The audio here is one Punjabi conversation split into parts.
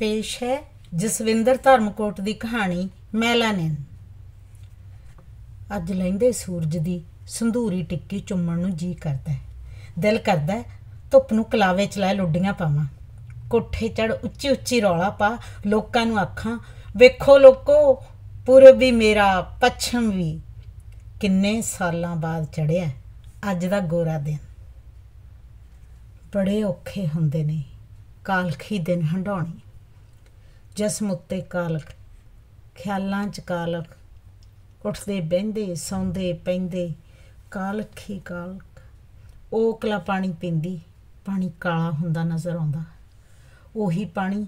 ਪੇਸ਼ ਹੈ ਜਸਵਿੰਦਰ ਧਰਮਕੋਟ ਦੀ ਕਹਾਣੀ ਮੈਲਾਨਿਨ ਅੱਜ ਲੈਂਦੇ ਸੂਰਜ ਦੀ ਸੰਧੂਰੀ ਟਿੱਕੀ ਚੁੰਮਣ ਨੂੰ ਜੀ ਕਰਦਾ ਹੈ ਦਿਲ ਕਰਦਾ ਧੁੱਪ ਨੂੰ ਕਲਾਵੇ ਚ ਲੈ ਲੁੱਡੀਆਂ ਪਾਵਾਂ ਕੋਠੇ ਚੜ ਉੱਚੀ ਉੱਚੀ ਰੌਲਾ ਪਾ ਲੋਕਾਂ ਨੂੰ ਆਖਾਂ ਵੇਖੋ ਲੋਕੋ ਪੂਰਬ ਵੀ ਮੇਰਾ ਪੱਛਮ ਵੀ ਕਿੰਨੇ ਸਾਲਾਂ ਬਾਅਦ ਚੜਿਆ ਅੱਜ ਦਾ ਗੋਰਾ ਦਿਨ ਬੜੇ ਔਖੇ ਹੁੰਦੇ ਨੇ ਕਾਲਖੀ ਦਿਨ ਹੰਡਾਉਣੀ ਜਿਸਮ ਉੱਤੇ ਕਾਲਖ ਖਿਆਲਾਂ 'ਚ ਕਾਲਖ ਉੱਠਦੇ ਬਹਿੰਦੇ ਸੌਂਦੇ ਪੈਂਦੇ ਕਾਲਕ ਹੀ ਕਾਲਖ ਉਹ ਕਲਾ ਪਾਣੀ ਪੀਂਦੀ ਪਾਣੀ ਕਾਲਾ ਹੁੰਦਾ ਨਜ਼ਰ ਆਉਂਦਾ ਉਹੀ ਪਾਣੀ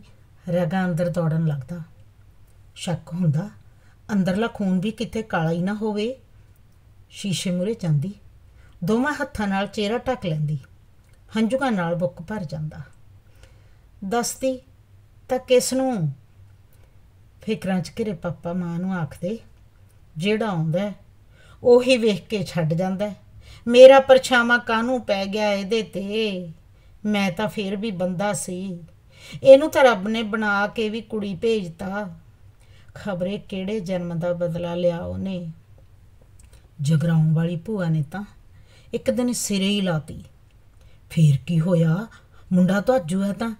ਰਗਾਂ ਅੰਦਰ ਦੌੜਨ ਲੱਗਦਾ ਸ਼ੱਕ ਹੁੰਦਾ ਅੰਦਰਲਾ ਖੂਨ ਵੀ ਕਿਤੇ ਕਾਲਾ ਹੀ ਨਾ ਹੋਵੇ ਸ਼ੀਸ਼ੇ ਮੂਰੇ ਚੰਦੀ ਦੋਵਾਂ ਹੱਥਾਂ ਨਾਲ ਚਿਹਰਾ ਟੱਕ ਲੈਂਦੀ ਹੰਝੂਆਂ ਨਾਲ ਬੁੱਕ ਭਰ ਜਾਂਦਾ ਦਸਤੀ ਤਾਂ ਕਿਸ ਨੂੰ ਫਿਕਰਾਂ 'ਚ ਘਰੇ ਪਾਪਾ ਮਾਂ ਨੂੰ ਆਖਦੇ ਜਿਹੜਾ ਆਉਂਦਾ ਉਹੀ ਵੇਖ ਕੇ ਛੱਡ ਜਾਂਦਾ ਮੇਰਾ ਪਰਛਾਵਾਂ ਕਾਹਨੂੰ ਪੈ ਗਿਆ ਇਹਦੇ ਤੇ ਮੈਂ ਤਾਂ ਫੇਰ ਵੀ ਬੰਦਾ ਸੀ ਇਹਨੂੰ ਤਾਂ ਰੱਬ ਨੇ ਬਣਾ ਕੇ ਵੀ ਕੁੜੀ ਭੇਜਤਾ ਖਬਰੇ ਕਿਹੜੇ ਜਨਮ ਦਾ ਬਦਲਾ ਲਿਆ ਉਹਨੇ ਜਗਰਾਉਣ ਵਾਲੀ ਭੂਆ ਨੇ ਤਾਂ ਇੱਕ ਦਿਨ ਸਿਰੇ ਹੀ ਲਾਤੀ ਫੇਰ ਕੀ ਹੋਇਆ ਮੁੰਡਾ ਤਾਂ ਜੁਹਾ ਤਾਂ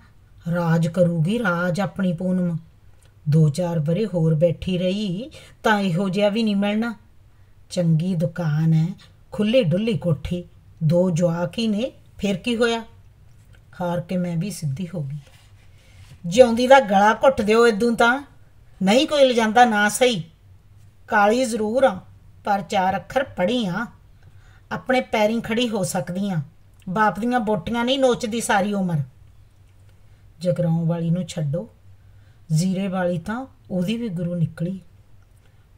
ਰਾਜ ਕਰੂਗੀ ਰਾਜ ਆਪਣੀ ਪੂਨਮ ਦੋ ਚਾਰ ਬਰੇ ਹੋਰ ਬੈਠੀ ਰਹੀ ਤਾਂ ਇਹੋ ਜਿਹਾ ਵੀ ਨਹੀਂ ਮਿਲਣਾ ਚੰਗੀ ਦੁਕਾਨ ਹੈ ਖੁੱਲੇ ਡੁੱਲੀ ਕੋਠੀ ਦੋ ਜਵਾਕ ਹੀ ਨੇ ਫਿਰ ਕੀ ਹੋਇਆ ਹਾਰ ਕੇ ਮੈਂ ਵੀ ਸਿੱਧੀ ਹੋ ਗਈ ਜਿਉਂਦੀ ਦਾ ਗਲਾ ਘੁੱਟ ਦਿਓ ਇਦੋਂ ਤਾਂ ਨਹੀਂ ਕੋਈ ਲਜਾਂਦਾ ਨਾ ਸਹੀ ਕਾਲੀ ਜ਼ਰੂਰ ਆ ਪਰ ਚਾਰ ਅੱਖਰ ਪੜ੍ਹੀ ਆ ਆਪਣੇ ਪੈਰੀਂ ਖੜੀ ਹੋ ਸਕਦੀ ਆ ਬਾਪ ਦੀਆਂ ਬੋਟੀਆਂ ਨਹੀਂ ਨੋਚਦੀ ਸਾਰੀ ਉਮਰ ਜਗਰਾਉਂ ਵਾਲੀ ਨੂੰ ਛੱਡੋ ਜ਼ੀਰੇ ਵਾਲੀ ਤਾਂ ਉਹਦੀ ਵੀ ਗੁਰੂ ਨਿਕਲੀ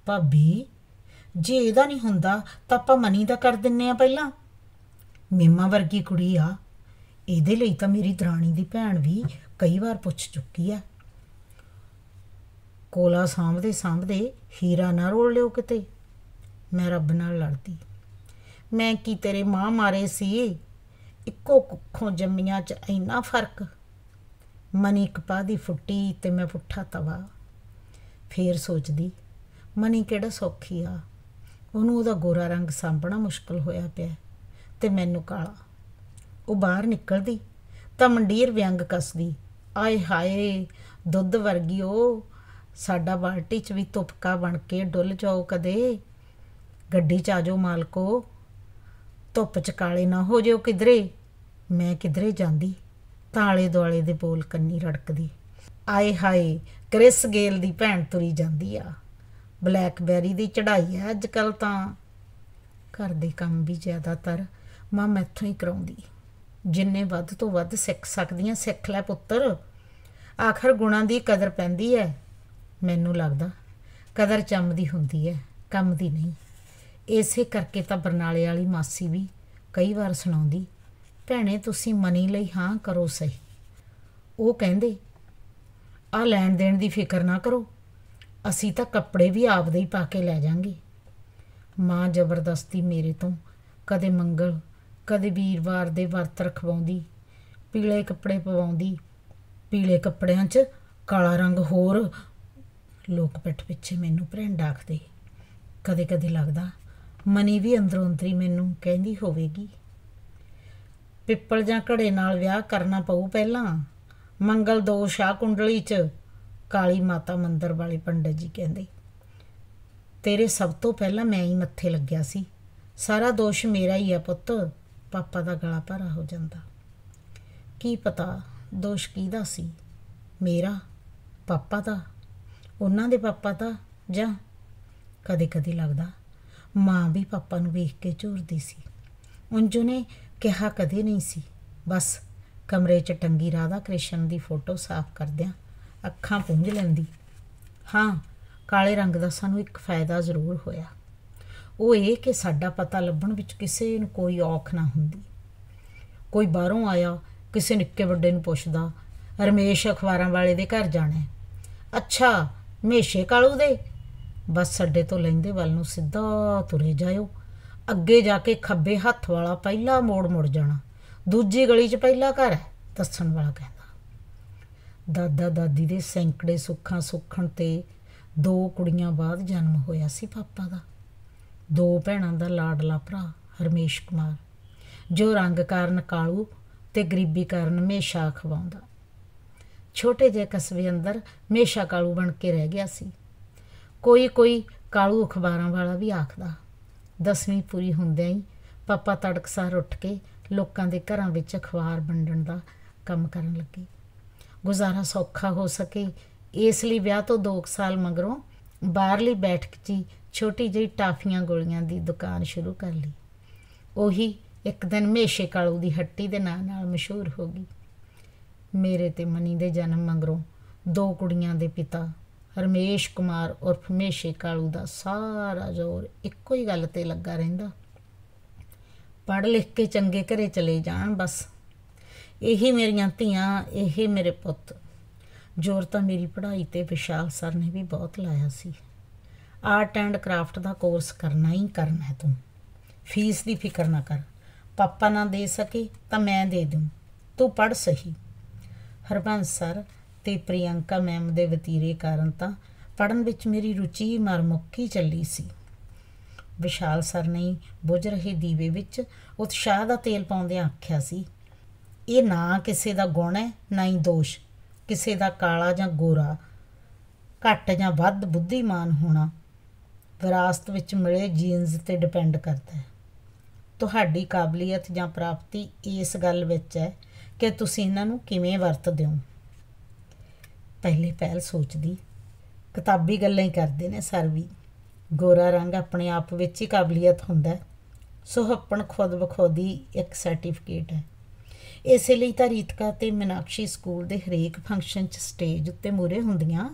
ਭਾਬੀ ਜੇ ਇਹਦਾ ਨਹੀਂ ਹੁੰਦਾ ਤਾਂ ਆਪਾਂ ਮਨੀ ਦਾ ਕਰ ਦਿੰਨੇ ਆ ਪਹਿਲਾਂ ਮੇਮਾ ਵਰਗੀ ਕੁੜੀ ਆ ਇਹਦੇ ਲਈ ਤਾਂ ਮੇਰੀ ਦਰਾਣੀ ਦੀ ਭੈਣ ਵੀ ਕਈ ਵਾਰ ਪੁੱਛ ਚੁੱਕੀ ਆ ਕੋਲਾ ਸਾਹਮਣੇ ਸਾਹਮਣੇ ਹੀਰਾ ਨਾ ਰੋਲ ਲਿਓ ਕਿਤੇ ਮੈਂ ਰੱਬ ਨਾਲ ਲੜਦੀ ਮੈਂ ਕੀ ਤੇਰੇ ਮਾਂ ਮਾਰੇ ਸੀ ਇੱਕੋ ਕੁੱਖੋਂ ਜੰਮੀਆਂ 'ਚ ਇੰਨਾ ਫਰਕ ਮਨੀ ਕਪਾਹ ਦੀ ਫੁੱਟੀ ਤੇ ਮੈਂ ਪੁੱਠਾ ਤਵਾ ਫੇਰ ਸੋਚਦੀ ਮਨੀ ਕਿਹੜਾ ਸੌਖੀ ਆ ਉਹਨੂੰ ਉਹਦਾ ਗੋਰਾ ਰੰਗ ਸਾਂਭਣਾ ਮੁਸ਼ਕਲ ਹੋਇਆ ਪਿਆ ਤੇ ਮੈਨੂੰ ਕਾਲਾ ਉਹ ਬਾਹਰ ਨਿਕਲਦੀ ਤਾਂ ਮੰਡੀਰ ਵਿਅੰਗ ਕੱਸਦੀ ਆਏ ਹਾਏ ਦੁੱਧ ਵਰਗੀ ਉਹ ਸਾਡਾ ਬਾਲਟੀ 'ਚ ਵੀ ਤੁਪਕਾ ਬਣ ਕੇ ਡੁੱਲ ਜਾਓ ਕਦੇ ਗੱਡੀ 'ਚ ਆਜੋ ਮਾਲਕੋ ਧੁੱਪ 'ਚ ਕਾਲੇ ਨਾ ਹੋ ਜਿਓ ਕਿਧਰੇ ਮੈਂ ਕਿਧਰੇ ਜਾਂਦੀ ਤਾਲੇ ਦੁਆਲੇ ਦੇ ਬੋਲ ਕੰਨੀ ਰੜਕਦੀ ਆਏ ਹਾਏ ਕ੍ਰਿਸ ਗੇਲ ਦੀ ਭੈਣ ਤੁਰੀ ਜਾਂਦੀ ਆ ਬਲੈਕਬੈਰੀ ਦੀ ਚੜਾਈ ਆ ਅੱਜ ਕੱਲ ਤਾਂ ਘਰ ਦੇ ਕੰਮ ਵੀ ਜ਼ਿਆਦਾਤਰ ਮਾਂ ਮੈਥੋਂ ਹੀ ਕਰਾਉਂਦੀ ਜਿੰਨੇ ਵੱਧ ਤੋਂ ਵੱਧ ਸਿੱਖ ਸਕਦੀਆਂ ਸਿੱਖ ਲੈ ਪੁੱਤਰ ਆਖਰ ਗੁਣਾਂ ਦੀ ਕਦਰ ਪੈਂਦੀ ਐ ਮੈਨੂੰ ਲੱਗਦਾ ਕਦਰ ਚੰਮ ਦੀ ਹੁੰਦੀ ਐ ਕੰਮ ਦੀ ਨਹੀਂ ਇਸੇ ਕਰਕੇ ਤਾਂ ਬਰਨਾਲੇ ਵਾਲੀ ਮਾਸੀ ਵੀ ਕਈ ਵਾਰ ਸੁਣਾਉਂਦੀ ਭੈਣੇ ਤੁਸੀਂ ਮਨੀ ਲਈ ਹਾਂ ਕਰੋ ਸਹੀ ਉਹ ਕਹਿੰਦੇ ਆ ਲੈਣ ਦੇਣ ਦੀ ਫਿਕਰ ਨਾ ਕਰੋ ਅਸੀਂ ਤਾਂ ਕੱਪੜੇ ਵੀ ਆਪਦੇ ਹੀ ਪਾ ਕੇ ਲੈ ਜਾਾਂਗੇ ਮਾਂ ਜ਼ਬਰਦਸਤੀ ਮੇਰੇ ਤੋਂ ਕਦੇ ਮੰਗਲ ਕਦੇ ਵੀਰਵਾਰ ਦੇ ਵਰਤ ਰਖਵਾਉਂਦੀ ਪੀਲੇ ਕੱਪੜੇ ਪਵਾਉਂਦੀ ਪੀਲੇ ਕੱਪੜਿਆਂ 'ਚ ਕਾਲਾ ਰੰਗ ਹੋਰ ਲੋਕ ਪਿੱਠ ਪਿੱਛੇ ਮੈਨੂੰ ਭਰੇਂ ਡਾਕਦੇ ਕਦੇ ਕਦੇ ਲੱਗਦਾ ਮਨੀ ਵੀ ਅੰਦਰੋਂ ਅੰਦਰੀ ਮੈਨੂੰ ਕਹਿੰਦੀ ਹੋਵੇਗੀ ਪਿੱਪਲ ਜਾਂ ਘੜੇ ਨਾਲ ਵਿਆਹ ਕਰਨਾ ਪਊ ਪਹਿਲਾਂ ਮੰਗਲ ਦੋਸ਼ ਆ ਕੁੰਡਲੀ 'ਚ ਕਾਲੀ ਮਾਤਾ ਮੰਦਰ ਵਾਲੇ ਪੰਡਤ ਜੀ ਕਹਿੰਦੇ ਤੇਰੇ ਸਭ ਤੋਂ ਪਹਿਲਾਂ ਮੈਂ ਹੀ ਮੱਥੇ ਲੱਗਿਆ ਸੀ ਸਾਰਾ ਦੋਸ਼ ਮੇਰਾ ਹੀ ਆ ਪੁੱਤ ਪਾਪਾ ਦਾ ਗਲਾ ਭਰਾ ਹੋ ਜਾਂਦਾ ਕੀ ਪਤਾ ਦੋਸ਼ ਕਿਹਦਾ ਸੀ ਮੇਰਾ ਪਾਪਾ ਦਾ ਉਹਨਾਂ ਦੇ ਪਾਪਾ ਦਾ ਜਾਂ ਕਦੇ-ਕਦੇ ਲੱਗਦਾ ਮਾਂ ਵੀ ਪਾਪਾ ਨੂੰ ਵੇਖ ਕੇ ਝੂਰਦੀ ਸੀ ਉਹਨਾਂ ਨੇ ਕਿਹਾ ਕਦੇ ਨਹੀਂ ਸੀ ਬਸ ਕਮਰੇ 'ਚ ਟੰਗੀ ਰਾਧਾ ਕ੍ਰਿਸ਼ਨ ਦੀ ਫੋਟੋ ਸਾਫ਼ ਕਰਦਿਆਂ ਅੱਖਾਂ ਪੁੰਝ ਲੈਂਦੀ ਹਾਂ ਕਾਲੇ ਰੰਗ ਦਾ ਸਾਨੂੰ ਇੱਕ ਫਾਇਦਾ ਜ਼ਰੂਰ ਹੋਇਆ ਉਹ ਇਹ ਕਿ ਸਾਡਾ ਪਤਾ ਲੱਭਣ ਵਿੱਚ ਕਿਸੇ ਨੂੰ ਕੋਈ ਔਖ ਨਾ ਹੁੰਦੀ ਕੋਈ ਬਾਹਰੋਂ ਆਇਆ ਕਿਸੇ ਨਿੱਕੇ ਵੱਡੇ ਨੂੰ ਪੁੱਛਦਾ ਰਮੇਸ਼ ਅਖਬਾਰਾਂ ਵਾਲੇ ਦੇ ਘਰ ਜਾਣਾ ਅੱਛਾ ਮੇਸ਼ੇ ਕਾਲੂ ਦੇ ਬਸ ਸੱਡੇ ਤੋਂ ਲੈਂਦੇ ਵੱਲ ਨੂੰ ਸਿੱਧਾ ਤੁਰੇ ਜਾਇਓ ਅੱਗੇ ਜਾ ਕੇ ਖੱਬੇ ਹੱਥ ਵਾਲਾ ਪਹਿਲਾ ਮੋੜ ਮੁੜ ਜਾਣਾ ਦੂਜੀ ਗਲੀ 'ਚ ਪਹਿਲਾ ਘਰ ਹੈ ਦੱਸਣ ਵਾਲਾ ਕਹਿੰਦਾ ਦਾਦਾ ਦਾਦੀ ਦੇ ਸੈਂਕੜੇ ਸੁੱਖਾਂ ਸੁੱਖਣ ਤੇ ਦੋ ਕੁੜੀਆਂ ਬਾਅਦ ਜਨਮ ਹੋਇਆ ਸੀ ਪਾਪਾ ਦਾ ਦੋ ਭੈਣਾਂ ਦਾ ਲਾਡਲਾ ਭਰਾ ਹਰਮੇਸ਼ ਕੁਮਾਰ ਜੋ ਰੰਗ ਕਾਰਨ ਕਾਲੂ ਤੇ ਗਰੀਬੀ ਕਾਰਨ ਮੇਸ਼ਾ ਖਵਾਉਂਦਾ ਛੋਟੇ ਜਿਹੇ ਕਸਬੇ ਅੰਦਰ ਮੇਸ਼ਾ ਕਾਲੂ ਬਣ ਕੇ ਰਹਿ ਗਿਆ ਸੀ ਕੋਈ ਕੋਈ ਕਾਲੂ ਅਖਬਾਰਾਂ ਵਾਲਾ ਵੀ ਆਖਦਾ ਦਸਵੀਂ ਪੂਰੀ ਹੁੰਦਿਆਂ ਹੀ ਪਾਪਾ ਤੜਕਸਾਰ ਉੱਠ ਕੇ ਲੋਕਾਂ ਦੇ ਘਰਾਂ ਵਿੱਚ ਅਖਬਾਰ ਵੰਡਣ ਦਾ ਕੰਮ ਕਰਨ ਲੱਗੇ ਗੁਜ਼ਾਰਾ ਸੌਖਾ ਹੋ ਸਕੇ ਇਸ ਲਈ ਵਿਆਹ ਤੋਂ 2 ਸਾਲ ਮਗਰੋਂ ਬਾਹਰਲੀ ਬੈਠਕ 'ਚ ਛੋਟੀ ਜਿਹੀ ਟਾਫੀਆਂ ਗੋਲੀਆਂ ਦੀ ਦੁਕਾਨ ਸ਼ੁਰੂ ਕਰ ਲਈ ਉਹੀ ਇੱਕ ਦਿਨ ਮੇਸ਼ੇ ਕਾਲੂ ਦੀ ਹੱਟੀ ਦੇ ਨਾਂ ਨਾਲ ਮਸ਼ਹੂਰ ਹੋ ਗਈ ਮੇਰੇ ਤੇ ਮਨੀ ਦੇ ਜਨਮ ਮਗਰੋਂ ਦੋ ਕੁੜੀਆਂ ਦੇ ਪਿਤਾ ਰਮੇਸ਼ ਕੁਮਾਰ ਉਰਫ ਮੇਸ਼ੇ ਕਾਲੂ ਦਾ ਸਾਰਾ ਜ਼ੋਰ ਇੱਕੋ ਹੀ ਗੱਲ ਤੇ ਲੱਗਾ ਰਹਿੰਦਾ ਪੜ੍ਹ ਲਿਖ ਕੇ ਚੰਗੇ ਘਰੇ ਚਲੇ ਜਾਣ ਬਸ ਇਹੀ ਮੇਰੀਆਂ ਧੀਆਂ ਇਹੀ ਮੇਰੇ ਪੁੱਤ ਜ਼ੋਰ ਤਾਂ ਮੇਰੀ ਪੜ੍ਹਾਈ ਤੇ ਵਿਸ਼ਾਲ ਸਰ ਨੇ ਵੀ ਬਹੁਤ ਲਾਇਆ ਸੀ ਆਰਟ ਐਂਡ ਕਰਾਫਟ ਦਾ ਕੋਰਸ ਕਰਨਾ ਹੀ ਕਰਨਾ ਹੈ ਤੂੰ ਫੀਸ ਦੀ ਫਿਕਰ ਨਾ ਕਰ ਪਾਪਾ ਨਾ ਦੇ ਸਕੇ ਤਾਂ ਮੈਂ ਦੇ ਦੂੰ ਤੂੰ ਪੜ੍ਹ ਸਹੀ ਹਰਬੰਸ ਸਰ ਤੇ ਪ੍ਰਿਯੰਕਾ ਮੈਮ ਦੇ ਵਤੀਰੇ ਕਾਰਨ ਤਾਂ ਪੜਨ ਵਿੱਚ ਮੇਰੀ ਰੁਚੀ ਹੀ ਚੱਲੀ ਸੀ ਵਿਸ਼ਾਲ ਸਰ ਨੇ ਬੁਝ ਰਹੇ ਦੀਵੇ ਵਿੱਚ ਉਤਸ਼ਾਹ ਦਾ ਤੇਲ ਪਾਉਂਦੇ ਆਖਿਆ ਸੀ ਇਹ ਨਾ ਕਿਸੇ ਦਾ ਗੁਣ ਹੈ ਨਾ ਹੀ ਦੋਸ਼ ਕਿਸੇ ਦਾ ਕਾਲਾ ਜਾਂ ਗੋਰਾ ਘੱਟ ਜਾਂ ਵੱਧ ਬੁੱਧੀਮਾਨ ਹੋਣਾ ਵਿਰਾਸਤ ਵਿੱਚ ਮਿਲੇ ਜੀਨਸ ਤੇ ਡਿਪੈਂਡ ਕਰਦਾ ਹੈ ਤੁਹਾਡੀ ਕਾਬਲੀਅਤ ਜਾਂ ਪ੍ਰਾਪਤੀ ਇਸ ਗੱਲ ਵਿੱਚ ਹੈ ਕਿ ਤੁਸੀਂ ਇਹਨਾਂ ਨੂੰ ਕਿਵੇਂ ਵਰਤਦੇ ਹੋ ਪਹਿਲੇ ਪਹਿਲ ਸੋਚਦੀ ਕਿਤਾਬੀ ਗੱਲਾਂ ਹੀ ਕਰਦੇ ਨੇ ਸਰ ਵੀ ਗੋਰਾ ਰੰਗ ਆਪਣੇ ਆਪ ਵਿੱਚ ਹੀ ਕਾਬਲੀਅਤ ਹੁੰਦਾ ਸੋ ਹੱਪਣ ਖੁਦ ਬਖੋਦੀ ਇੱਕ ਸਰਟੀਫਿਕੇਟ ਹੈ ਇਸੇ ਲਈ ਤਾਂ ਰੀਤਕਾ ਤੇ ਮਨਾਕਸ਼ੀ ਸਕੂਲ ਦੇ ਹਰੇਕ ਫੰਕਸ਼ਨ 'ਚ ਸਟੇਜ ਉੱਤੇ ਮੂਰੇ ਹੁੰਦੀਆਂ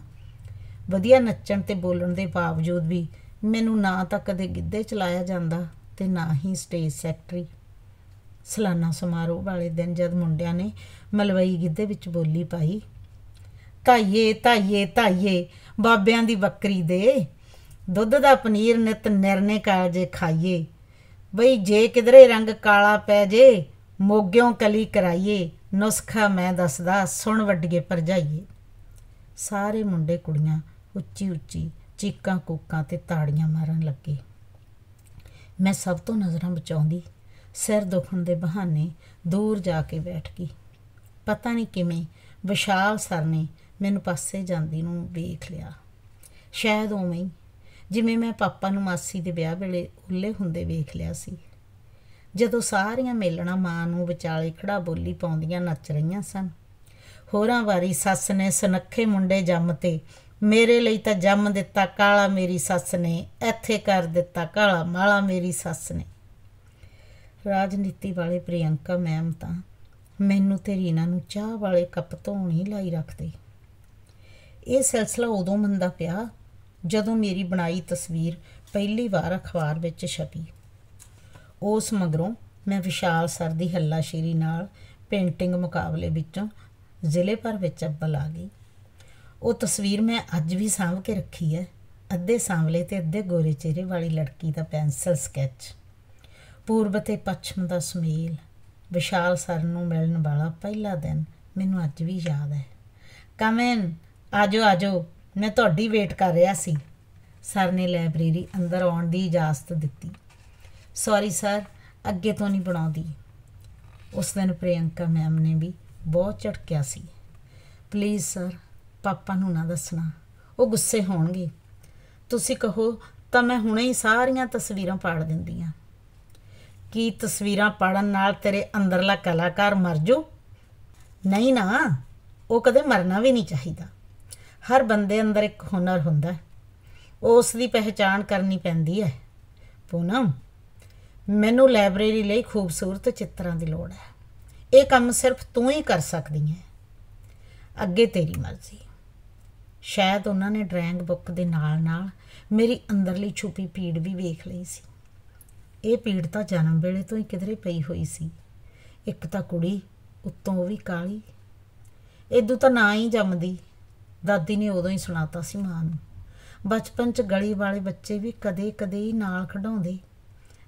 ਵਧੀਆ ਨੱਚਣ ਤੇ ਬੋਲਣ ਦੇ ਬਾਵਜੂਦ ਵੀ ਮੈਨੂੰ ਨਾ ਤਾਂ ਕਦੇ ਗਿੱਧੇ ਚਲਾਇਆ ਜਾਂਦਾ ਤੇ ਨਾ ਹੀ ਸਟੇਜ ਸੈਕਟਰੀ ਸਲਾਨਾ ਸਮਾਰੋਹ ਵਾਲੇ ਦਿਨ ਜਦ ਮੁੰਡਿਆਂ ਨੇ ਮਲਵਈ ਗਿੱਧੇ ਵਿੱਚ ਬੋਲੀ ਪਾਈ ਧਾਈਏ ਧਾਈਏ ਧਾਈਏ ਬਾਬਿਆਂ ਦੀ ਬੱਕਰੀ ਦੇ ਦੁੱਧ ਦਾ ਪਨੀਰ ਨਿਤ ਨਿਰਨੇ ਕਾਜੇ ਖਾਈਏ ਬਈ ਜੇ ਕਿਧਰੇ ਰੰਗ ਕਾਲਾ ਪੈ ਜੇ ਮੋਗਿਓਂ ਕਲੀ ਕਰਾਈਏ ਨੁਸਖਾ ਮੈਂ ਦੱਸਦਾ ਸੁਣ ਵੱਡੀਏ ਪਰਜਾਈਏ ਸਾਰੇ ਮੁੰਡੇ ਕੁੜੀਆਂ ਉੱਚੀ ਉੱਚੀ ਚੀਕਾਂ ਕੋਕਾਂ ਤੇ ਤਾੜੀਆਂ ਮਾਰਨ ਲੱਗੇ ਮੈਂ ਸਭ ਤੋਂ ਨਜ਼ਰਾਂ ਬਚਾਉਂਦੀ ਸਿਰ ਦੁਖਣ ਦੇ ਬਹਾਨੇ ਦੂਰ ਜਾ ਕੇ ਬੈਠ ਗਈ ਪਤਾ ਨਹੀਂ ਕਿਵੇਂ ਵਿਸ਼ਾਲ ਸਰ ਨੇ ਮੈਨੂੰ ਪਾਸੇ ਜਾਂਦੀ ਨੂੰ ਵੇਖ ਲਿਆ ਸ਼ਾਇਦ ਉਵੇਂ ਹੀ ਜਿਵੇਂ ਮੈਂ ਪਾਪਾ ਨੂੰ ਮਾਸੀ ਦੇ ਵਿਆਹ ਵੇਲੇ ਉੱਲੇ ਹੁੰਦੇ ਵੇਖ ਲਿਆ ਸੀ ਜਦੋਂ ਸਾਰੀਆਂ ਮੇਲਣਾ ਮਾਂ ਨੂੰ ਵਿਚਾਲੇ ਖੜਾ ਬੋਲੀ ਪਾਉਂਦੀਆਂ ਨੱਚ ਰਹੀਆਂ ਸਨ ਹੋਰਾਂ ਵਾਰੀ ਸੱਸ ਨੇ ਸੁਨੱਖੇ ਮੁੰਡੇ ਜੰਮ ਤੇ ਮੇਰੇ ਲਈ ਤਾਂ ਜੰਮ ਦਿੱਤਾ ਕਾਲਾ ਮੇਰੀ ਸੱਸ ਨੇ ਇੱਥੇ ਕਰ ਦਿੱਤਾ ਕਾਲਾ ਮਾਲਾ ਮੇਰੀ ਸੱਸ ਨੇ ਰਾਜਨੀਤੀ ਵਾਲੇ ਪ੍ਰਿਯੰਕਾ ਮੈਮ ਤਾਂ ਮੈਨੂੰ ਤੇ ਰੀਨਾ ਨੂੰ ਚਾਹ ਵਾਲੇ ਕੱਪ ਧੋਣ ਹੀ ਲਾਈ ਰੱਖਦੇ ਇਹ ਸਿਲਸਿਲਾ ਉਦੋਂ ਮੰਦਾ ਪਿਆ ਜਦੋਂ ਮੇਰੀ ਬਣਾਈ ਤਸਵੀਰ ਪਹਿਲੀ ਵਾਰ ਅਖਬਾਰ ਵਿੱਚ ਛਪੀ ਉਸ ਮਗਰੋਂ ਮੈਂ ਵਿਸ਼ਾਲ ਸਰ ਦੀ ਹੱਲਾਸ਼ੇਰੀ ਨਾਲ ਪੇਂਟਿੰਗ ਮੁਕਾਬਲੇ ਵਿੱਚੋਂ ਜ਼ਿਲ੍ਹੇ ਭਰ ਵਿੱਚ ਅੱਵਲ ਆ ਗਈ ਉਹ ਤਸਵੀਰ ਮੈਂ ਅੱਜ ਵੀ ਸਾਂਭ ਕੇ ਰੱਖੀ ਹੈ ਅੱਧੇ ਸਾਂਵਲੇ ਤੇ ਅੱਧੇ ਗੋਰੇ ਚਿਹਰੇ ਵਾਲੀ ਲੜਕੀ ਦਾ ਪੈਨਸਲ ਸਕੈਚ ਪੂਰਬ ਤੇ ਪੱਛਮ ਦਾ ਸੁਮੇਲ ਵਿਸ਼ਾਲ ਸਰ ਨੂੰ ਮਿਲਣ ਵਾਲਾ ਪਹਿਲਾ ਦਿਨ ਮੈਨੂੰ ਅੱਜ ਵੀ ਯਾਦ ਹੈ ਕਮ ਇਨ ਆਜੋ ਆਜੋ ਮੈਂ ਤੁਹਾਡੀ ਵੇਟ ਕਰ ਰਿਹਾ ਸੀ ਸਰ ਨੇ ਲਾਇਬ੍ਰੇਰੀ ਅੰਦਰ ਆਉਣ ਦੀ ਇਜਾਜ਼ਤ ਦਿੱਤੀ ਸੌਰੀ ਸਰ ਅੱਗੇ ਤੋਂ ਨਹੀਂ ਬਣਾਉਂਦੀ ਉਸ ਦਿਨ ਪ੍ਰਿਯੰਕਾ ਮੈਮ ਨੇ ਵੀ ਬਹੁਤ ਝਟਕਿਆ ਸੀ ਪਲੀਜ਼ ਸਰ ਪਾਪਾ ਨੂੰ ਨਾ ਦੱਸਣਾ ਉਹ ਗੁੱਸੇ ਹੋਣਗੇ ਤੁਸੀਂ ਕਹੋ ਤਾਂ ਮੈਂ ਹੁਣੇ ਹੀ ਸਾਰੀਆਂ ਤਸਵੀਰਾਂ ਪਾੜ ਦਿੰਦੀ ਆ ਕੀ ਤਸਵੀਰਾਂ ਪਾੜਨ ਨਾਲ ਤੇਰੇ ਅੰਦਰਲਾ ਕਲਾਕਾਰ ਮਰ ਜੂ ਨਹੀਂ ਨਾ ਉਹ ਕਦੇ ਮਰਨਾ ਵੀ ਨਹੀਂ ਚਾਹੀਦਾ ਹਰ ਬੰਦੇ ਅੰਦਰ ਇੱਕ ਹੁਨਰ ਹੁੰਦਾ ਉਸ ਦੀ ਪਹਿਚਾਣ ਕਰਨੀ ਪੈਂਦੀ ਹੈ ਪੂਨਮ ਮੈਨੂੰ ਲਾਇਬ੍ਰੇਰੀ ਲਈ ਖੂਬਸੂਰਤ ਚਿੱਤਰਾਂ ਦੀ ਲੋੜ ਹੈ ਇਹ ਕੰਮ ਸਿਰਫ ਤੂੰ ਹੀ ਕਰ ਸਕਦੀ ਹੈ ਅੱਗੇ ਤੇਰੀ ਮਰਜ਼ੀ ਸ਼ਾਇਦ ਉਹਨਾਂ ਨੇ ਡਰਾਇੰਗ ਬੁੱਕ ਦੇ ਨਾਲ-ਨਾਲ ਮੇਰੀ ਅੰਦਰਲੀ ਛੁਪੀ ਪੀੜ ਵੀ ਵੇਖ ਲਈ ਸੀ ਇਹ ਪੀੜ ਤਾਂ ਜਨਮ ਵੇਲੇ ਤੋਂ ਹੀ ਕਿਧਰੇ ਪਈ ਹੋਈ ਸੀ ਇੱਕ ਤਾਂ ਕੁੜੀ ਉੱਤੋਂ ਉਹ ਵੀ ਕਾਲੀ ਇਦੋਂ ਤਾਂ ਨਾ ਹੀ ਜੰਮਦੀ ਦਾਦੀ ਨੇ ਉਦੋਂ ਹੀ ਸੁਣਾਤਾ ਸੀ ਮਾਂ ਨੂੰ ਬਚਪਨ 'ਚ ਗਲੀ ਵਾਲੇ ਬੱਚੇ ਵੀ ਕਦੇ-ਕਦੇ ਹੀ ਨਾਲ ਖੜਾਉਂਦੇ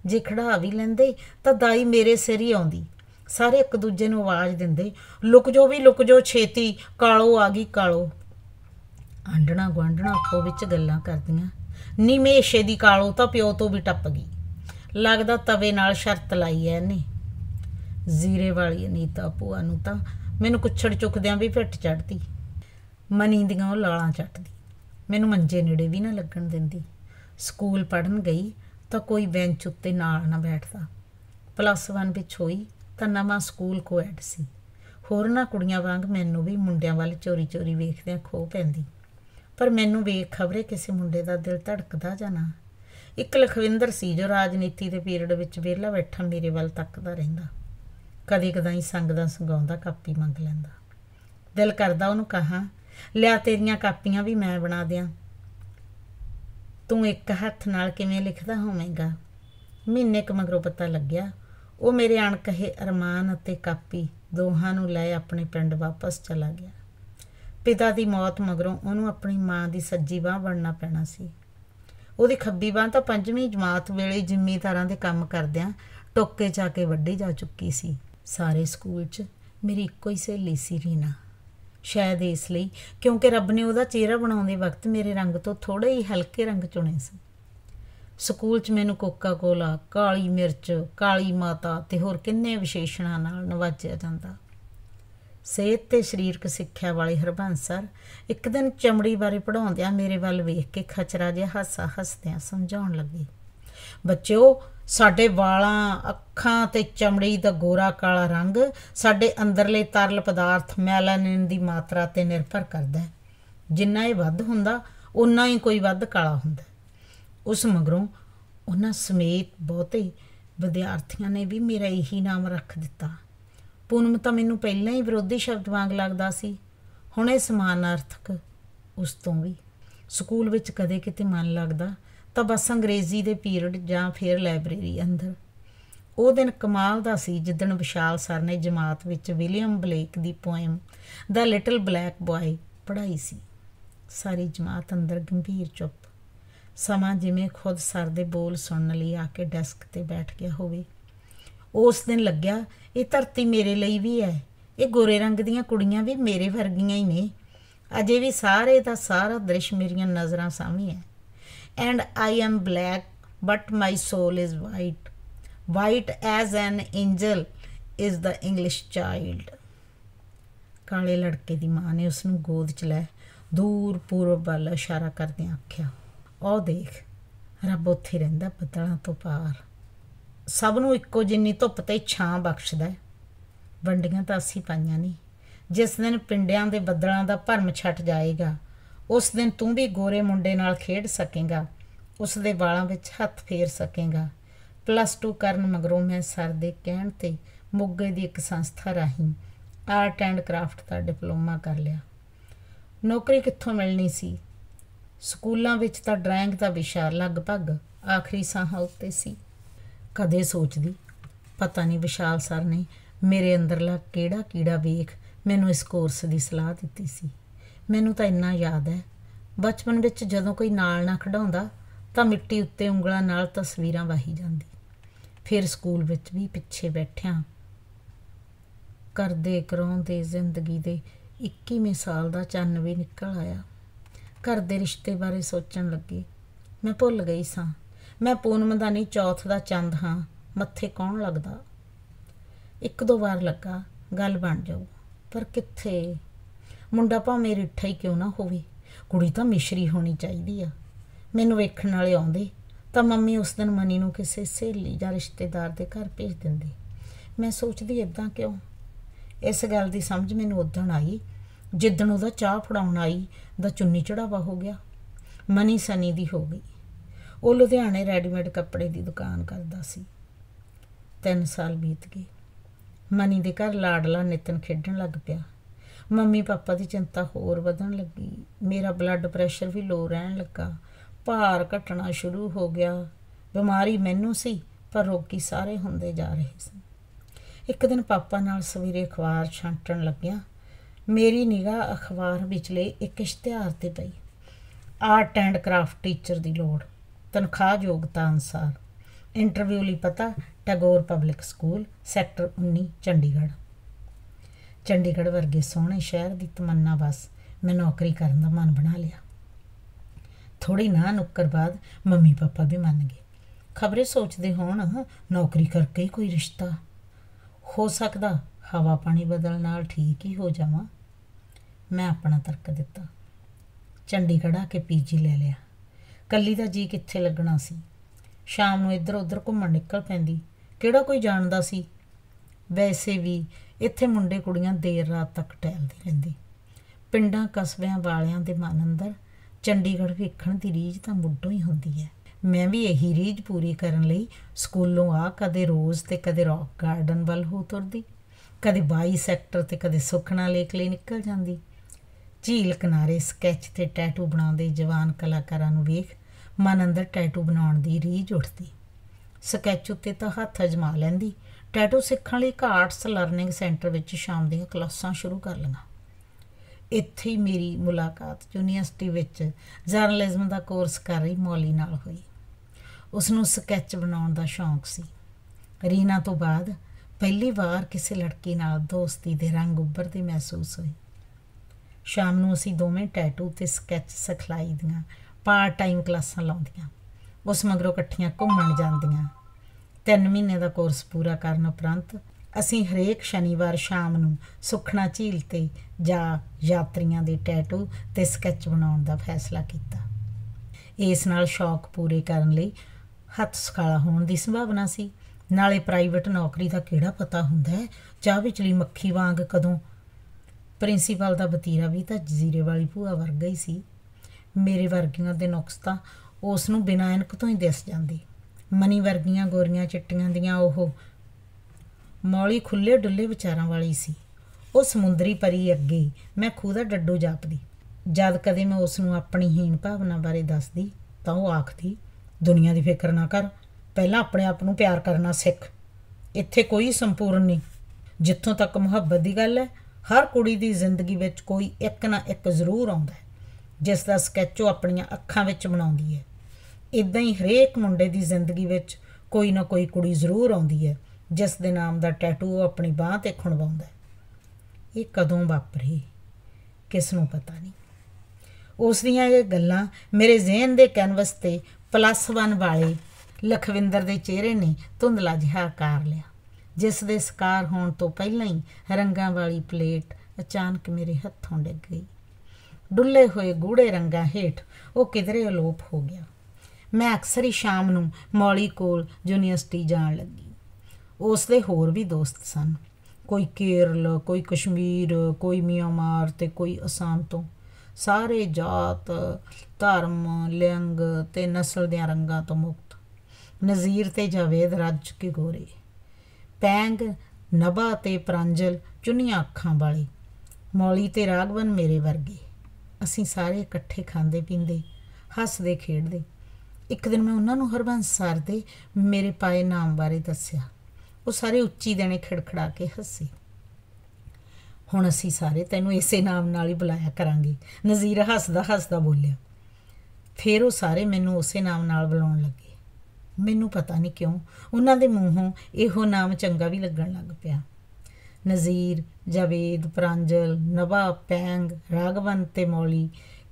ਜੇ ਖੜਾ ਵੀ ਲੈਂਦੇ ਤਾਂ ਦਾਈ ਮੇਰੇ ਸਿਰ ਹੀ ਆਉਂਦੀ ਸਾਰੇ ਇੱਕ ਦੂਜੇ ਨੂੰ ਆਵਾਜ਼ ਦਿੰਦੇ ਲੁਕ ਜੋ ਵੀ ਲੁਕ ਜੋ ਛੇਤੀ ਕਾਲੋ ਆ ਗਈ ਕਾਲੋ ਆਂਡਣਾ ਗਵਾਂਡਣਾ ਆਪੋ ਵਿੱਚ ਗੱਲਾਂ ਕਰਦੀਆਂ ਨਿਮੇਸ਼ੇ ਦੀ ਕਾਲੋ ਤਾਂ ਪਿਓ ਤੋਂ ਵੀ ਟੱਪ ਗਈ ਲੱਗਦਾ ਤਵੇ ਨਾਲ ਸ਼ਰਤ ਲਾਈ ਐ ਇਹਨੇ ਜ਼ੀਰੇ ਵਾਲੀ ਅਨੀਤਾ ਪੂਆ ਨੂੰ ਤਾਂ ਮੈਨੂੰ ਕੁਛੜ ਚੁੱਕਦਿਆਂ ਵੀ ਫਿੱਟ ਚੜਦੀ ਮਨੀ ਦੀਆਂ ਉਹ ਲਾਲਾਂ ਚੱਟਦੀ ਮੈਨੂੰ ਮੰਜੇ ਨੇੜੇ ਵੀ ਨਾ ਲੱਗਣ ਦਿੰਦੀ ਸਕੂਲ ਪੜਨ ਗਈ ਤਾਂ ਕੋਈ ਬੈਂਚ ਉੱਤੇ ਨਾਲ ਨਾ ਬੈਠਦਾ ਪਲੱਸ 1 ਵਿੱਚ ਹੋਈ ਤਾਂ ਨਵਾਂ ਸਕੂਲ ਕੋਐਡ ਸੀ ਹੋਰ ਨਾ ਕੁੜੀਆਂ ਵਾਂਗ ਮੈਨੂੰ ਵੀ ਮੁੰਡਿਆਂ ਵੱਲ ਚੋਰੀ-ਚੋਰੀ ਵੇਖਦਿਆਂ ਖੋ ਪੈਂਦੀ ਪਰ ਮੈਨੂੰ ਵੇਖ ਖਬਰੇ ਕਿਸੇ ਮੁੰਡੇ ਦਾ ਦਿਲ ਧੜਕਦਾ ਜਾਂ ਨਾ ਇੱਕ ਲਖਵਿੰਦਰ ਸੀ ਜੋ ਰਾਜਨੀਤੀ ਦੇ ਪੀਰੀਅਡ ਵਿੱਚ ਵਿਹਲਾ ਬੈਠਾ ਮੇਰੇ ਵੱਲ ਤੱਕਦਾ ਰਹਿੰਦਾ ਕਦੇ ਕਦਾਈ ਸੰਗ ਦਾ ਸੰਗਾਉਂਦਾ ਕਾਪੀ ਮੰਗ ਲੈਂਦਾ ਦਿਲ ਕਰਦਾ ਉਹਨੂੰ ਕਹਾ ਲਿਆ ਤੇਰੀਆਂ ਕਾਪੀਆਂ ਵੀ ਮੈਂ ਬਣਾ ਦਿਆਂ ਤੂੰ ਇੱਕ ਹੱਥ ਨਾਲ ਕਿਵੇਂ ਲਿਖਦਾ ਹੋਵੇਂਗਾ ਮਹੀਨੇ ਕੁ ਮਗਰੋਂ ਪਤਾ ਲੱਗਿਆ ਉਹ ਮੇਰੇ ਕਹੇ ਅਰਮਾਨ ਅਤੇ ਕਾਪੀ ਦੋਹਾਂ ਨੂੰ ਲੈ ਆਪਣੇ ਪਿੰਡ ਵਾਪਸ ਚਲਾ ਗਿਆ ਪਿਤਾ ਦੀ ਮੌਤ ਮਗਰੋਂ ਉਹਨੂੰ ਆਪਣੀ ਮਾਂ ਦੀ ਸੱਜੀ ਬਾਹ ਬਣਨਾ ਪੈਣਾ ਸੀ ਉਹਦੀ ਖੱਬੀ ਬਾਹ ਤਾਂ ਪੰਜਵੀਂ ਜਮਾਤ ਵੇਲੇ ਜ਼ਿੰਮੇਦਾਰਾਂ ਦੇ ਕੰਮ ਕਰਦਿਆਂ ਟੋਕੇ ਜਾ ਕੇ ਵੱਡੀ ਜਾ ਚੁੱਕੀ ਸੀ ਸਾਰੇ ਸਕੂਲ 'ਚ ਮੇਰੀ ਇੱਕੋ ਹੀ ਸਹੇਲੀ ਸੀ ਰੀਨਾ ਸ਼ਾਇਦ ਇਸ ਲਈ ਕਿਉਂਕਿ ਰੱਬ ਨੇ ਉਹਦਾ ਚਿਹਰਾ ਬਣਾਉਂਦੇ ਵਕਤ ਮੇਰੇ ਰੰਗ ਤੋਂ ਥੋੜੇ ਹੀ ਹਲਕੇ ਰੰਗ ਚੁਣੇ ਸਨ ਸਕੂਲ 'ਚ ਮੈਨੂੰ ਕੋਕਾ ਕੋਲਾ ਕਾਲੀ ਮਿਰਚ ਕਾਲੀ ਮਾਤਾ ਤੇ ਹੋਰ ਕਿੰਨੇ ਵਿਸ਼ੇਸ਼ਣਾਂ ਨਾਲ ਨਵਾਜਿਆ ਜਾਂਦਾ ਸਿਹਤ ਤੇ ਸਰੀਰਕ ਸਿੱਖਿਆ ਵਾਲੇ ਹਰਬੰਸ ਸਰ ਇੱਕ ਦਿਨ ਚਮੜੀ ਬਾਰੇ ਪੜਾਉਂਦਿਆਂ ਮੇਰੇ ਵੱਲ ਵੇਖ ਕੇ ਖਚਰਾ ਜਿਹਾ ਹਾਸਾ ਹੱਸਦਿਆਂ ਸਮਝਾਉਣ ਲੱਗੇ ਬੱਚਿਓ ਸਾਡੇ ਵਾਲਾਂ ਅੱਖਾਂ ਤੇ ਚਮੜੀ ਦਾ ਗੋਰਾ ਕਾਲਾ ਰੰਗ ਸਾਡੇ ਅੰਦਰਲੇ ਤਰਲ ਪਦਾਰਥ ਮੈਲਾਨਿਨ ਦੀ ਮਾਤਰਾ ਤੇ ਨਿਰਭਰ ਕਰਦਾ ਹੈ ਜਿੰਨਾ ਇਹ ਵੱਧ ਹੁੰਦਾ ਉਨਾ ਹੀ ਕੋਈ ਵੱਧ ਕਾਲਾ ਹੁੰਦਾ ਉਸ ਮਗਰੋਂ ਉਹਨਾਂ ਸਮੇਤ ਬਹੁਤੇ ਵਿਦਿਆਰਥੀਆਂ ਨੇ ਵੀ ਮੇਰਾ ਇਹੀ ਨਾਮ ਰੱਖ ਦਿੱਤਾ ਪੂਨਮ ਤਾਂ ਮੈਨੂੰ ਪਹਿਲਾਂ ਹੀ ਵਿਰੋਧੀ ਸ਼ਬਦ ਵਾਂਗ ਲੱਗਦਾ ਸੀ ਹੁਣ ਇਹ ਸਮਾਨਾਰਥਕ ਉਸ ਤੋਂ ਵੀ ਸਕੂਲ ਵਿੱਚ ਕਦੇ ਕਿਤੇ ਮਨ ਲੱਗਦਾ ਤਾਂ ਬਸ ਅੰਗਰੇਜ਼ੀ ਦੇ ਪੀਰੀਅਡ ਜਾਂ ਫਿਰ ਲਾਇਬ੍ਰੇਰੀ ਅੰਦਰ ਉਹ ਦਿਨ ਕਮਾਲ ਦਾ ਸੀ ਜਿੱਦਣ ਵਿਸ਼ਾਲ ਸਰ ਨੇ ਜਮਾਤ ਵਿੱਚ ਵਿਲੀਅਮ ਬਲੇਕ ਦੀ ਪੋਇਮ ਦਾ ਲਿਟਲ ਬਲੈਕ ਬॉय ਪੜਾਈ ਸੀ ਸਾਰੀ ਜਮਾਤ ਅੰਦਰ ਗੰਭੀਰ ਚੁੱਪ ਸਮਾਂ ਜਿਵੇਂ ਖੁਦ ਸਰ ਦੇ ਬੋਲ ਸੁਣਨ ਲਈ ਆ ਕੇ ਡੈਸਕ ਤੇ ਬੈਠ ਗਿਆ ਹੋਵੇ ਉਸ ਦਿਨ ਲੱਗਿਆ ਇਹ ਧਰਤੀ ਮੇਰੇ ਲਈ ਵੀ ਹੈ ਇਹ ਗੋਰੇ ਰੰਗ ਦੀਆਂ ਕੁੜੀਆਂ ਵੀ ਮੇਰੇ ਵਰਗੀਆਂ ਹੀ ਨੇ ਅਜੇ ਵੀ ਸਾਰੇ ਦਾ ਸਾਰਾ ਦ੍ਰਿਸ਼ ਮੇਰੀਆਂ ਨਜ਼ਰਾਂ ਸਾਹਮਣੇ ਹੈ and I am black, but my soul is white. White as an angel is the English child. ਕਾਲੇ ਲੜਕੇ ਦੀ ਮਾਂ ਨੇ ਉਸ ਨੂੰ ਗੋਦ 'ਚ ਲੈ ਦੂਰ ਪੂਰਬ ਵੱਲ ਇਸ਼ਾਰਾ ਕਰਦਿਆਂ ਆਖਿਆ ਉਹ ਦੇਖ ਰੱਬ ਉੱਥੇ ਰਹਿੰਦਾ ਪਤਲਾਂ ਤੋਂ ਪਾਰ ਸਭ ਨੂੰ ਇੱਕੋ ਜਿੰਨੀ ਧੁੱਪ ਤੇ ਛਾਂ ਬਖਸ਼ਦਾ ਵੰਡੀਆਂ ਤਾਂ ਅਸੀਂ ਪਾਈਆਂ ਨਹੀਂ ਜਿਸ ਦਿਨ ਪਿੰਡਿਆਂ ਦੇ ਬੱਦਲਾਂ ਦਾ ਭਰਮ ਛੱਟ ਜਾਏਗਾ ਉਸ ਦਿਨ ਤੂੰ ਵੀ ਗੋਰੇ ਮੁੰਡੇ ਨਾਲ ਖੇਡ ਸਕੇਂਗਾ ਉਸ ਦੇ ਵਾਲਾਂ ਵਿੱਚ ਹੱਥ ਫੇਰ ਸਕੇਂਗਾ ਪਲੱਸ 2 ਕਰਨ ਮਗਰੋਂ ਮੈਂ ਸਰ ਦੇ ਕਹਿਣ ਤੇ ਮੁੱਗੇ ਦੀ ਇੱਕ ਸੰਸਥਾ ਰਾਹੀਂ ਆਰਟ ਐਂਡ ਕਰਾਫਟ ਦਾ ਡਿਪਲੋਮਾ ਕਰ ਲਿਆ ਨੌਕਰੀ ਕਿੱਥੋਂ ਮਿਲਣੀ ਸੀ ਸਕੂਲਾਂ ਵਿੱਚ ਤਾਂ ਡਰਾਇੰਗ ਦਾ ਵਿਸ਼ਾ ਲਗਭਗ ਆਖਰੀ ਸਾਹਾਂ ਉੱਤੇ ਸੀ ਕਦੇ ਸੋਚਦੀ ਪਤਾ ਨਹੀਂ ਵਿਸ਼ਾਲ ਸਰ ਨੇ ਮੇਰੇ ਅੰਦਰਲਾ ਕਿਹੜਾ ਕੀੜਾ ਵੇਖ ਮੈਨੂੰ ਇਸ ਕੋਰਸ ਦੀ ਸਲਾਹ ਦਿੱਤੀ ਸੀ ਮੈਨੂੰ ਤਾਂ ਇੰਨਾ ਯਾਦ ਹੈ ਬਚਪਨ ਵਿੱਚ ਜਦੋਂ ਕੋਈ ਨਾਲ ਨਾ ਖੜਾਉਂਦਾ ਤਾਂ ਮਿੱਟੀ ਉੱਤੇ ਉਂਗਲਾਂ ਨਾਲ ਤਸਵੀਰਾਂ ਵਾਹੀ ਜਾਂਦੀ ਫਿਰ ਸਕੂਲ ਵਿੱਚ ਵੀ ਪਿੱਛੇ ਬੈਠਿਆਂ ਕਰਦੇ ਕਰਾਉਂਦੇ ਜ਼ਿੰਦਗੀ ਦੇ 21ਵੇਂ ਸਾਲ ਦਾ ਚੰਨ ਵੀ ਨਿਕਲ ਆਇਆ ਘਰ ਦੇ ਰਿਸ਼ਤੇ ਬਾਰੇ ਸੋਚਣ ਲੱਗੀ ਮੈਂ ਭੁੱਲ ਗਈ ਸਾਂ ਮੈਂ ਪੂਨਮ ਦਾ ਨਹੀਂ ਚੌਥ ਦਾ ਚੰਦ ਹਾਂ ਮੱਥੇ ਕੌਣ ਲੱਗਦਾ ਇੱਕ ਦੋ ਵਾਰ ਲੱਗਾ ਗੱਲ ਬਣ ਜਾਊ ਪਰ ਕਿੱਥੇ ਮੁੰਡਾ ਭਾਵੇਂ ਰਿੱਠਾ ਹੀ ਕਿਉਂ ਨਾ ਹੋਵੇ ਕੁੜੀ ਤਾਂ ਮਿਸ਼ਰੀ ਹੋਣੀ ਚਾਹੀਦੀ ਆ ਮੈਨੂੰ ਵੇਖਣ ਵਾਲੇ ਆਉਂਦੇ ਤਾਂ ਮੰਮੀ ਉਸ ਦਿਨ ਮਨੀ ਨੂੰ ਕਿਸੇ ਸਹੇਲੀ ਜਾਂ ਰਿਸ਼ਤੇਦਾਰ ਦੇ ਘਰ ਭੇਜ ਦਿੰਦੀ ਮੈਂ ਸੋਚਦੀ ਇਦਾਂ ਕਿਉਂ ਇਸ ਗੱਲ ਦੀ ਸਮਝ ਮੈਨੂੰ ਉਦੋਂ ਆਈ ਜਿੱਦਣ ਉਹਦਾ ਚਾਹ ਫੜਾਉਣ ਆਈ ਦਾ ਚੁੰਨੀ ਚੜਾਵਾ ਹੋ ਗਿਆ ਮਨੀ ਸਨੀ ਦੀ ਹੋ ਗਈ ਉਹ ਲੁਧਿਆਣੇ ਰੈਡੀਮੇਡ ਕੱਪੜੇ ਦੀ ਦੁਕਾਨ ਕਰਦਾ ਸੀ 3 ਸਾਲ ਬੀਤ ਗਏ ਮਨੀ ਦੇ ਘਰ ਲਾਡਲਾ ਨਿਤਨ ਖੇਡਣ ਲੱਗ ਪਿਆ ਮੰਮੀ ਪਾਪਾ ਦੀ ਚਿੰਤਾ ਹੋਰ ਵਧਣ ਲੱਗੀ ਮੇਰਾ ਬਲੱਡ ਪ੍ਰੈਸ਼ਰ ਵੀ ਲੋ ਰਹਿਣ ਲੱਗਾ ਭਾਰ ਘਟਣਾ ਸ਼ੁਰੂ ਹੋ ਗਿਆ ਬਿਮਾਰੀ ਮੈਨੂੰ ਸੀ ਪਰ ਰੋਗੀ ਸਾਰੇ ਹੁੰਦੇ ਜਾ ਰਹੇ ਸਨ ਇੱਕ ਦਿਨ ਪਾਪਾ ਨਾਲ ਸਵੇਰੇ ਅਖਬਾਰ ਛਾਂਟਣ ਲੱਗਿਆ ਮੇਰੀ ਨਿਗਾਹ ਅਖਬਾਰ ਵਿਚਲੇ ਇੱਕ ਇਸ਼ਤਿਹਾਰ ਤੇ ਪਈ ਆਰਟ ਐਂਡ ਕਰਾਫਟ ਟੀਚਰ ਦੀ ਲੋੜ ਤਨਖਾਹ ਯੋਗਤਾ ਅਨਸਾਰ ਇੰਟਰਵਿਊ ਲਈ ਪਤਾ Tagore public school sector 19 Chandigarh Chandigarh ਵਰਗੇ ਸੋਹਣੇ ਸ਼ਹਿਰ ਦੀ ਤਮੰਨਾ ਬਸ ਮੈਂ ਨੌਕਰੀ ਕਰਨ ਦਾ ਮਨ ਬਣਾ ਲਿਆ ਥੋੜੀ ਨਾ ਨੁੱਕਰ ਬਾਅਦ ਮੰਮੀ ਪਾਪਾ ਵੀ ਮੰਨ ਗਏ ਖਬਰੇ ਸੋਚਦੇ ਹੋਣ ਨੌਕਰੀ ਕਰਕੇ ਹੀ ਕੋਈ ਰਿਸ਼ਤਾ ਹੋ ਸਕਦਾ ਹਵਾ ਪਾਣੀ ਬਦਲ ਨਾਲ ਠੀਕ ਹੀ ਹੋ ਜਾਵਾਂ ਮੈਂ ਆਪਣਾ ਤਰਕ ਦਿੱਤਾ ਚੰਡੀਗੜ੍ਹ ਆ ਕੇ ਪੀਜੀ ਲੈ ਲਿਆ ਕੱਲੀ ਦਾ ਜੀ ਕਿੱਥੇ ਲੱਗਣਾ ਸੀ ਸ਼ਾਮ ਨੂੰ ਇੱਧਰ ਉੱਧਰ ਘੁੰਮਣ ਨਿਕਲ ਪੈਂਦੀ ਕਿਹੜਾ ਕੋਈ ਜਾਣਦਾ ਸੀ ਵੈਸੇ ਵੀ ਇੱਥੇ ਮੁੰਡੇ ਕੁੜੀਆਂ ਦੇਰ ਰਾਤ ਤੱਕ ਟਹਿਲਦੇ ਰਹਿੰਦੇ ਪਿੰਡਾਂ ਕਸਬਿਆਂ ਵਾਲਿਆਂ ਦੇ ਮਨ ਅੰਦਰ ਚੰਡੀਗੜ੍ਹ ਵੇਖਣ ਦੀ ਰੀਝ ਤਾਂ ਮੁੱਢੋਂ ਹੀ ਹੁੰਦੀ ਹੈ ਮੈਂ ਵੀ ਇਹੀ ਰੀਝ ਪੂਰੀ ਕਰਨ ਲਈ ਸਕੂਲੋਂ ਆ ਕਦੇ ਰੋਜ਼ ਤੇ ਕਦੇ ਰੌਕ ਗਾਰਡਨ ਵੱਲ ਹੋ ਤੁਰਦੀ ਕਦੇ 22 ਸੈਕਟਰ ਤੇ ਕਦੇ ਸੁਖਣਾ ਲੇਕ ਲਈ ਨਿਕਲ ਜਾਂਦੀ ਝੀਲ ਕਿਨਾਰੇ ਸਕੈਚ ਤੇ ਟੈਟੂ ਬਣਾਉਂਦੇ ਜਵਾਨ ਕਲਾਕਾਰਾਂ ਨੂੰ ਵੇਖ ਮਨ ਅੰਦਰ ਟੈਟੂ ਬਣਾਉਣ ਦੀ ਰੀਝ ਉੱਠਦੀ ਸਕੈਚ ਉੱਤੇ ਤਾਂ ਹੱਥ ਅਜਮਾ ਲੈਂਦੀ ਟੈਟੂ ਸਿੱਖਣ ਲਈ ਘਾਟਸ ਲਰਨਿੰਗ ਸੈਂਟਰ ਵਿੱਚ ਸ਼ਾਮ ਦੀਆਂ ਕਲਾਸਾਂ ਸ਼ੁਰੂ ਕਰ ਲਈਆਂ ਇੱਥੇ ਹੀ ਮੇਰੀ ਮੁਲਾਕਾਤ ਯੂਨੀਵਰਸਿਟੀ ਵਿੱਚ ਜਰਨਲਿਜ਼ਮ ਦਾ ਕੋਰਸ ਕਰ ਰਹੀ ਮੌਲੀ ਨਾਲ ਹੋਈ ਉਸ ਨੂੰ ਸਕੈਚ ਬਣਾਉਣ ਦਾ ਸ਼ੌਂਕ ਸੀ ਰੀਨਾ ਤੋਂ ਬਾਅਦ ਪਹਿਲੀ ਵਾਰ ਕਿਸੇ ਲੜਕੀ ਨਾਲ ਦੋਸਤੀ ਦੇ ਰੰਗ ਉੱਭਰਦੇ ਮਹਿਸੂਸ ਹੋਏ ਸ਼ਾਮ ਨੂੰ ਅਸੀਂ ਦੋਵੇਂ ਟੈਟੂ ਤੇ ਸਕੈਚ ਸਿਖਲਾਈ ਦੀਆਂ ਪਾਰਟ ਟਾਈਮ ਕਲਾਸਾਂ ਲਾਉਂਦੀਆਂ ਉਸ ਮਗਰੋਂ ਇਕੱਠੀਆਂ ਘੁੰਮਣ ਜਾਂਦੀਆਂ 3 ਮਹੀਨੇ ਦਾ ਕੋਰਸ ਪੂਰਾ ਕਰਨ ਉਪਰੰਤ ਅਸੀਂ ਹਰੇਕ ਸ਼ਨੀਵਾਰ ਸ਼ਾਮ ਨੂੰ ਸੁਖਣਾ ਝੀਲ ਤੇ ਜਾਂ ਯਾਤਰੀਆਂ ਦੇ ਟੈਟੂ ਤੇ ਸਕੈਚ ਬਣਾਉਣ ਦਾ ਫੈਸਲਾ ਕੀਤਾ ਇਸ ਨਾਲ ਸ਼ੌਕ ਪੂਰੇ ਕਰਨ ਲਈ ਹੱਥ ਸਕਾਲਾ ਹੋਣ ਦੀ ਸੰਭਾਵਨਾ ਸੀ ਨਾਲੇ ਪ੍ਰਾਈਵੇਟ ਨੌਕਰੀ ਦਾ ਕਿਹੜਾ ਪਤਾ ਹੁੰਦਾ ਹੈ ਚਾਹ ਵਿਚਲੀ ਮੱਖੀ ਵਾਂਗ ਕਦੋਂ ਪ੍ਰਿੰਸੀਪਲ ਦਾ ਬਤੀਰਾ ਵੀ ਤਾਂ ਜਜ਼ੀਰੇ ਵਾਲੀ ਭੂਆ ਵਰਗਾ ਹੀ ਸੀ ਮੇਰੇ ਵਰਗੀਆਂ ਦੇ ਨੁਕਸ ਤਾਂ ਉਸ ਨੂੰ ਬਿਨਾਂ ਇਨਕ ਤੋਂ ਹੀ ਦਿਸ ਜਾਂਦੇ ਮਨੀ ਵਰਗੀਆਂ ਗੋਰੀਆਂ ਚਿੱਟੀਆਂ ਦੀਆਂ ਉਹ ਮੌਲੀ ਖੁੱਲੇ ਡੁੱਲੇ ਵਿਚਾਰਾਂ ਵਾਲੀ ਸੀ ਉਹ ਸਮੁੰਦਰੀ ਪਰੀ ਅੱਗੇ ਮੈਂ ਖੂਹ ਦਾ ਡੱਡੂ ਜਾਪਦੀ ਜਦ ਕਦੇ ਮੈਂ ਉਸ ਨੂੰ ਆਪਣੀ ਹੀਣ ਭਾਵਨਾ ਬਾਰੇ ਦੱਸਦੀ ਤਾਂ ਉਹ ਆਖਦੀ ਦੁਨੀਆ ਦੀ ਫਿਕਰ ਨਾ ਕਰ ਪਹਿਲਾਂ ਆਪਣੇ ਆਪ ਨੂੰ ਪਿਆਰ ਕਰਨਾ ਸਿੱਖ ਇੱਥੇ ਕੋਈ ਸੰਪੂਰਨ ਨਹੀਂ ਜਿੱਥੋਂ ਤੱਕ ਮੁਹੱਬਤ ਦੀ ਗੱਲ ਹੈ ਹਰ ਕੁੜੀ ਦੀ ਜ਼ਿੰਦਗੀ ਵਿੱਚ ਕੋਈ ਇੱਕ ਨਾ ਇੱਕ ਜ਼ਰੂਰ ਆਉਂਦਾ ਹੈ ਜਿਸ ਦਾ ਸਕੈਚ ਉਹ ਆਪਣੀਆਂ ਅੱਖਾਂ ਵਿੱਚ ਬਣਾਉਂਦੀ ਹੈ ਇਦਾਂ ਹੀ ਹਰੇਕ ਮੁੰਡੇ ਦੀ ਜ਼ਿੰਦਗੀ ਵਿੱਚ ਕੋਈ ਨਾ ਕੋਈ ਕੁੜੀ ਜ਼ਰੂਰ ਆਉਂਦੀ ਹੈ ਜਿਸ ਦੇ ਨਾਮ ਦਾ ਟੈਟੂ ਆਪਣੀ ਬਾਹ ਤੇ ਖੁਣਵਾਉਂਦਾ ਇਹ ਕਦੋਂ ਵਾਪਰੀ ਕਿਸ ਨੂੰ ਪਤਾ ਨਹੀਂ ਉਸ ਦੀਆਂ ਇਹ ਗੱਲਾਂ ਮੇਰੇ ਜ਼ਿਹਨ ਦੇ ਕੈਨਵਸ ਤੇ ਪਲੱਸ 1 ਵਾਲੇ ਲਖਵਿੰਦਰ ਦੇ ਚਿਹਰੇ ਨੇ ਧੁੰਦਲਾ ਜਿਹਾ ਆਕਾਰ ਲਿਆ ਜਿਸ ਦੇ ਸਕਾਰ ਹੋਣ ਤੋਂ ਪਹਿਲਾਂ ਹੀ ਰੰਗਾਂ ਵਾਲੀ ਪਲੇਟ ਅਚਾਨਕ ਮੇਰੇ ਹੱਥੋਂ ਡਿੱਗ ਗਈ ਡੁੱਲੇ ਹੋਏ ਗੂੜੇ ਰੰਗਾਂ ਹੇਠ ਉਹ ਕਿਧਰੇ ਅਲੋਪ ਹੋ ਗਿਆ ਮੈਂ ਅਕਸਰ ਹੀ ਸ਼ਾਮ ਨੂੰ ਮੌਲੀ ਕੋਲ ਯੂਨੀਵਰਸਿਟੀ ਜਾਣ ਲੱਗੀ ਉਸ ਦੇ ਹੋਰ ਵੀ ਦੋਸਤ ਸਨ ਕੋਈ ਕੇਰਲ ਕੋਈ ਕਸ਼ਮੀਰ ਕੋਈ ਮਿਆਂਮਾਰ ਤੇ ਕੋਈ ਅਸਾਮ ਤੋਂ ਸਾਰੇ ਜਾਤ ਧਰਮ ਲਿੰਗ ਤੇ ਨਸਲ ਦੇ ਰੰਗਾਂ ਤੋਂ ਮੁਕਤ ਨਜ਼ੀਰ ਤੇ ਜਾਵੇਦ ਰੱਜ ਕੇ ਗੋਰੇ ਪੈਂਗ ਨਭਾ ਤੇ ਪ੍ਰਾਂਜਲ ਚੁੰਨੀਆਂ ਅੱਖਾਂ ਵਾਲੀ ਮੌਲੀ ਤੇ ਰਾਗਵਨ ਮੇਰੇ ਵਰਗੇ ਅਸੀਂ ਸਾਰੇ ਇਕੱਠੇ ਖਾਂਦੇ ਪੀਂਦੇ ਹੱਸਦੇ ਖੇਡਦੇ ਇੱਕ ਦਿਨ ਮੈਂ ਉਹਨਾਂ ਨੂੰ ਹਰਬੰਸ ਸਰ ਦੇ ਮੇਰੇ ਪਾਏ ਨਾਮ ਬਾਰੇ ਦੱਸਿਆ ਉਹ ਸਾਰੇ ਉੱਚੀ ਦੇਣੇ ਖੜਖੜਾ ਕੇ ਹੱਸੇ ਹੁਣ ਅਸੀਂ ਸਾਰੇ ਤੈਨੂੰ ਇਸੇ ਨਾਮ ਨਾਲ ਹੀ ਬੁਲਾਇਆ ਕਰਾਂਗੇ ਨਜ਼ੀਰ ਹੱਸਦਾ ਹੱਸਦਾ ਬੋਲਿਆ ਫਿਰ ਉਹ ਸਾਰੇ ਮੈਨੂੰ ਉਸੇ ਨਾਮ ਨਾਲ ਬੁਲਾਉਣ ਲੱਗੇ ਮੈਨੂੰ ਪਤਾ ਨਹੀਂ ਕਿਉਂ ਉਹਨਾਂ ਦੇ ਮੂੰਹੋਂ ਇਹੋ ਨਾਮ ਚੰਗਾ ਵੀ ਲੱਗਣ ਲੱਗ ਪਿਆ ਨਜ਼ੀਰ ਜਵੇਦ ਪ੍ਰਾਂਜਲ ਨਵਾ ਪੈਂਗ ਰਾਗਵੰਤ ਤੇ ਮੌਲੀ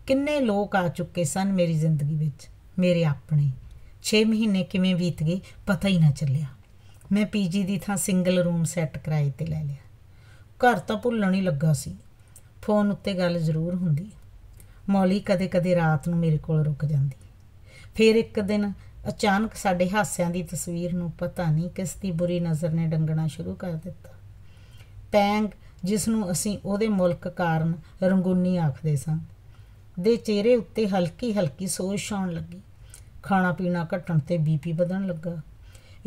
ਕਿੰਨੇ ਲੋਕ ਆ ਚੁੱਕੇ ਸਨ ਮੇਰੀ ਜ਼ਿੰਦਗੀ ਵਿੱਚ ਮੇਰੇ ਆਪਣੇ 6 ਮਹੀਨੇ ਕਿਵੇਂ ਬੀਤ ਗਏ ਪਤਾ ਹੀ ਨਾ ਚੱਲਿਆ ਮੈਂ ਪੀਜੀ ਦੀ ਥਾਂ ਸਿੰਗਲ ਰੂਮ ਸੈੱਟ ਕਰਾਏ ਤੇ ਲੈ ਲਿਆ ਘਰ ਤਾਂ ਭੁੱਲਣ ਹੀ ਲੱਗਾ ਸੀ ਫੋਨ ਉੱਤੇ ਗੱਲ ਜ਼ਰੂਰ ਹੁੰਦੀ ਮੌਲੀ ਕਦੇ-ਕਦੇ ਰਾਤ ਨੂੰ ਮੇਰੇ ਕੋਲ ਰੁਕ ਜਾਂਦੀ ਫਿਰ ਇੱਕ ਦਿਨ ਅਚਾਨਕ ਸਾਡੇ ਹਾਸਿਆਂ ਦੀ ਤਸਵੀਰ ਨੂੰ ਪਤਾ ਨਹੀਂ ਕਿਸ ਦੀ ਬੁਰੀ ਨਜ਼ਰ ਨੇ ਡੰਗਣਾ ਸ਼ੁਰੂ ਕਰ ਦਿੱਤਾ ਪੈਂਗ ਜਿਸ ਨੂੰ ਅਸੀਂ ਉਹਦੇ ਮੁਲਕ ਕਾਰਨ ਰੰਗੂਨੀ ਆਖਦੇ ਸਾਂ ਦੇ ਚਿਹਰੇ ਉੱਤੇ ਹਲਕੀ ਹਲਕੀ ਸੋਜ ਛਾਉਣ ਲੱਗੀ ਖਾਣਾ ਪੀਣਾ ਘਟਣ ਤੇ ਬੀਪੀ ਵਧਣ ਲੱਗਾ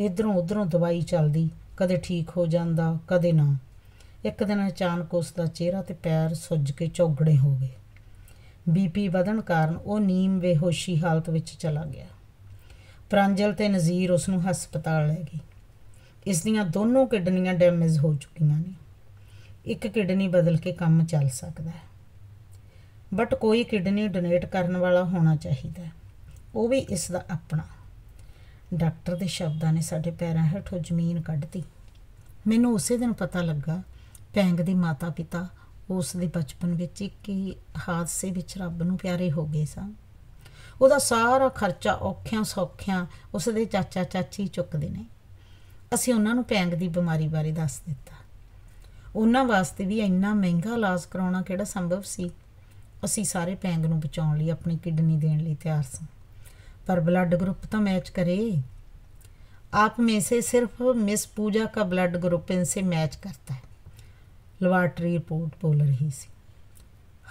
ਇਧਰੋਂ ਉਧਰੋਂ ਦਵਾਈ ਚੱਲਦੀ ਕਦੇ ਠੀਕ ਹੋ ਜਾਂਦਾ ਕਦੇ ਨਾ ਇੱਕ ਦਿਨ ਅਚਾਨਕ ਉਸ ਦਾ ਚਿਹਰਾ ਤੇ ਪੈਰ ਸੁੱਜ ਕੇ ਚੌਗੜੇ ਹੋ ਗਏ ਬੀਪੀ ਵਧਣ ਕਾਰਨ ਉਹ ਨੀਮ ਬੇਹੋਸ਼ੀ ਹਾਲਤ ਵਿੱਚ ਚਲਾ ਗਿਆ ਪ੍ਰਾਂਜਲ ਤੇ ਨਜ਼ੀਰ ਉਸ ਨੂੰ ਹਸਪਤਾਲ ਲੈ ਗਏ ਇਸ ਦੀਆਂ ਦੋਨੋਂ ਕਿਡਨੀਆਂ ਡੈਮੇਜ ਹੋ ਚੁੱਕੀਆਂ ਨੇ ਇੱਕ ਕਿਡਨੀ ਬਦਲ ਕੇ ਕੰਮ ਚੱਲ ਸਕਦਾ ਹੈ ਬਟ ਕੋਈ ਕਿਡਨੀ ਡੋਨੇਟ ਕਰਨ ਵਾਲਾ ਹੋਣਾ ਚਾਹੀਦਾ ਹੈ ਉਹ ਵੀ ਇਸ ਦਾ ਆਪਣਾ ਡਾਕਟਰ ਦੇ ਸ਼ਬਦਾਂ ਨੇ ਸਾਡੇ ਪੈਰਾਂ ਹੇਠੋਂ ਜ਼ਮੀਨ ਕੱਢਤੀ ਮੈਨੂੰ ਉਸੇ ਦਿਨ ਪਤਾ ਲੱਗਾ ਪੈਂਗ ਦੀ ਮਾਤਾ ਪਿਤਾ ਉਸ ਦੇ ਬਚਪਨ ਵਿੱਚ ਇੱਕ ਹੀ ਹਾਦਸੇ ਵਿੱਚ ਰੱਬ ਨੂੰ ਪਿਆਰੇ ਹੋ ਗਏ ਸਨ ਉਹਦਾ ਸਾਰਾ ਖਰਚਾ ਔਖਿਆਂ ਸੌਖਿਆਂ ਉਸ ਦੇ ਚਾਚਾ ਚਾਚੀ ਚੁੱਕਦੇ ਨੇ ਅਸੀਂ ਉਹਨਾਂ ਨੂੰ ਪੈਂਗ ਦੀ ਬਿਮਾਰੀ ਬਾਰੇ ਦੱਸ ਦਿੱਤਾ ਉਹਨਾਂ ਵਾਸਤੇ ਵੀ ਇੰਨਾ ਮਹਿੰਗਾ ਇਲਾਜ ਕਰਾਉਣਾ ਕਿਹੜਾ ਸੰਭਵ ਸੀ ਅਸੀਂ ਸਾਰੇ ਪੈਂਗ ਨੂੰ ਬਚਾਉਣ ਲਈ ਆਪਣੀ ਕਿਡਨੀ ਦੇਣ ਲਈ ਤਿਆਰ ਸੀ पर ब्लड ग्रुप तो मैच करे आप ਸੇ ਸਿਰਫ ਮਿਸ ਪੂਜਾ ਦਾ ਬਲੱਡ ਗਰੁੱਪ ग्रुप इनसे मैच करता है लेबार्टरी रिपोर्ट बोल रही ਸੀ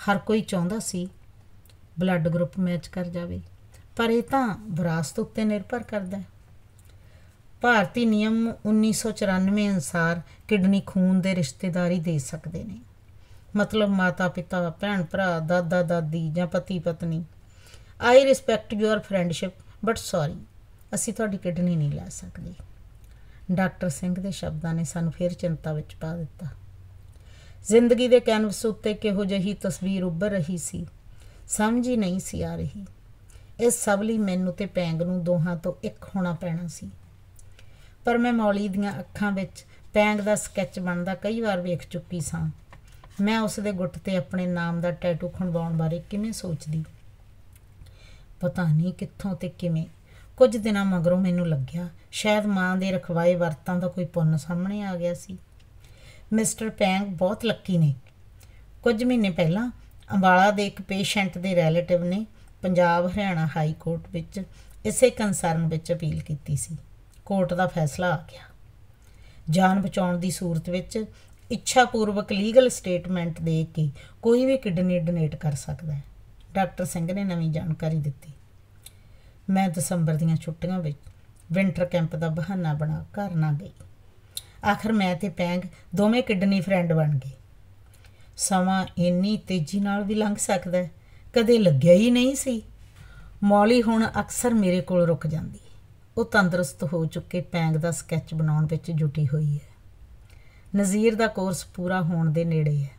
ਹਰ ਕੋਈ ਚਾਹੁੰਦਾ ਸੀ ਬਲੱਡ ਗਰੁੱਪ ਮੈਚ ਕਰ ਜਾਵੇ ਪਰ ਇਹ ਤਾਂ ਵਿਰਾਸਤ ਉੱਤੇ ਨਿਰਭਰ ਕਰਦਾ ਹੈ ਭਾਰਤੀ ਨਿਯਮ 1994 ਅਨਸਾਰ ਕਿਡਨੀ ਖੂਨ ਦੇ ਰਿਸ਼ਤੇਦਾਰੀ ਦੇ ਸਕਦੇ ਨੇ ਮਤਲਬ ਮਾਤਾ ਪਿਤਾ ਭੈਣ ਭਰਾ ਦਾਦਾ ਦਾਦੀ ਜਾਂ ਪਤੀ ਪਤਨੀ I respect your friendship but sorry ਅਸੀਂ ਤੁਹਾਡੀ ਕਿਡਨੀ ਨਹੀਂ ਲੈ ਸਕਦੇ ਡਾਕਟਰ ਸਿੰਘ ਦੇ ਸ਼ਬਦਾਂ ਨੇ ਸਾਨੂੰ ਫੇਰ ਚਿੰਤਾ ਵਿੱਚ ਪਾ ਦਿੱਤਾ ਜ਼ਿੰਦਗੀ ਦੇ ਕੈਨਵਸ ਉੱਤੇ ਕਿਹੋ ਜਿਹੀ ਤਸਵੀਰ ਉੱਭਰ ਰਹੀ ਸੀ ਸਮਝ ਹੀ ਨਹੀਂ ਸੀ ਆ ਰਹੀ ਇਸ ਸਭ ਲਈ ਮੈਨੂੰ ਤੇ ਪੈਂਗ ਨੂੰ ਦੋਹਾਂ ਤੋਂ ਇੱਕ ਹੋਣਾ ਪੈਣਾ ਸੀ ਪਰ ਮੈਂ ਮੌਲੀ ਦੀਆਂ ਅੱਖਾਂ ਵਿੱਚ ਪੈਂਗ ਦਾ ਸਕੈਚ ਬਣਦਾ ਕਈ ਵਾਰ ਵੇਖ ਚੁੱਕੀ ਸਾਂ ਮੈਂ ਉਸ ਦੇ ਗੁੱਟ ਤੇ ਆਪਣੇ ਨਾਮ ਦਾ ਟੈਟੂ ਖਣਵਾਉਣ ਬਾਰੇ ਕਿਵੇਂ ਸੋਚਦੀ ਪਤਾ ਨਹੀਂ ਕਿੱਥੋਂ ਤੇ ਕਿਵੇਂ ਕੁਝ ਦਿਨਾਂ ਮਗਰੋਂ ਮੈਨੂੰ ਲੱਗਿਆ ਸ਼ਾਇਦ ਮਾਂ ਦੇ ਰਖਵਾਏ ਵਰਤਾਂ ਦਾ ਕੋਈ ਪੁੰਨ ਸਾਹਮਣੇ ਆ ਗਿਆ ਸੀ ਮਿਸਟਰ ਪੈਂਗ ਬਹੁਤ ਲੱਕੀ ਨੇ ਕੁਝ ਮਹੀਨੇ ਪਹਿਲਾਂ ਅੰਬਾਲਾ ਦੇ ਇੱਕ ਪੇਸ਼ੈਂਟ ਦੇ ਰਿਲੇਟਿਵ ਨੇ ਪੰਜਾਬ ਹਰਿਆਣਾ ਹਾਈ ਕੋਰਟ ਵਿੱਚ ਇਸੇ ਕੰਸਰਨ ਵਿੱਚ ਅਪੀਲ ਕੀਤੀ ਸੀ ਕੋਰਟ ਦਾ ਫੈਸਲਾ ਆ ਗਿਆ ਜਾਨ ਬਚਾਉਣ ਦੀ ਸੂਰਤ ਵਿੱਚ ਇੱਛਾਪੂਰਵਕ ਲੀਗਲ ਸਟੇਟਮੈਂਟ ਦੇ ਕੇ ਕੋਈ ਵੀ ਕਿਡਨੀ ਡੋਨੇਟ ਕਰ ਸਕਦਾ ਹੈ ਡਾਕਟਰ ਸਿੰਘ ਨੇ ਨਵੀਂ ਜਾਣਕਾਰੀ ਦਿੱਤੀ ਮੈਂ ਦਸੰਬਰ ਦੀਆਂ ਛੁੱਟੀਆਂ ਵਿੱਚ ਵਿੰਟਰ ਕੈਂਪ ਦਾ ਬਹਾਨਾ ਬਣਾ ਘਰ ਨਾ ਗਈ ਆਖਰ ਮੈਂ ਤੇ ਪੈਂਗ ਦੋਵੇਂ ਕਿਡਨੀ ਫਰੈਂਡ ਬਣ ਗਏ ਸਮਾਂ ਇੰਨੀ ਤੇਜ਼ੀ ਨਾਲ ਵੀ ਲੰਘ ਸਕਦਾ ਕਦੇ ਲੱਗਿਆ ਹੀ ਨਹੀਂ ਸੀ ਮੌਲੀ ਹੁਣ ਅਕਸਰ ਮੇਰੇ ਕੋਲ ਰੁਕ ਜਾਂਦੀ ਉਹ ਤੰਦਰੁਸਤ ਹੋ ਚੁੱਕੇ ਪੈਂਗ ਦਾ ਸਕੈਚ ਬਣਾਉਣ ਵਿੱਚ ਜੁਟੀ ਹੋਈ ਹੈ ਨਜ਼ੀਰ ਦਾ ਕੋਰਸ ਪੂਰਾ ਹੋਣ ਦੇ ਨੇੜੇ ਹੈ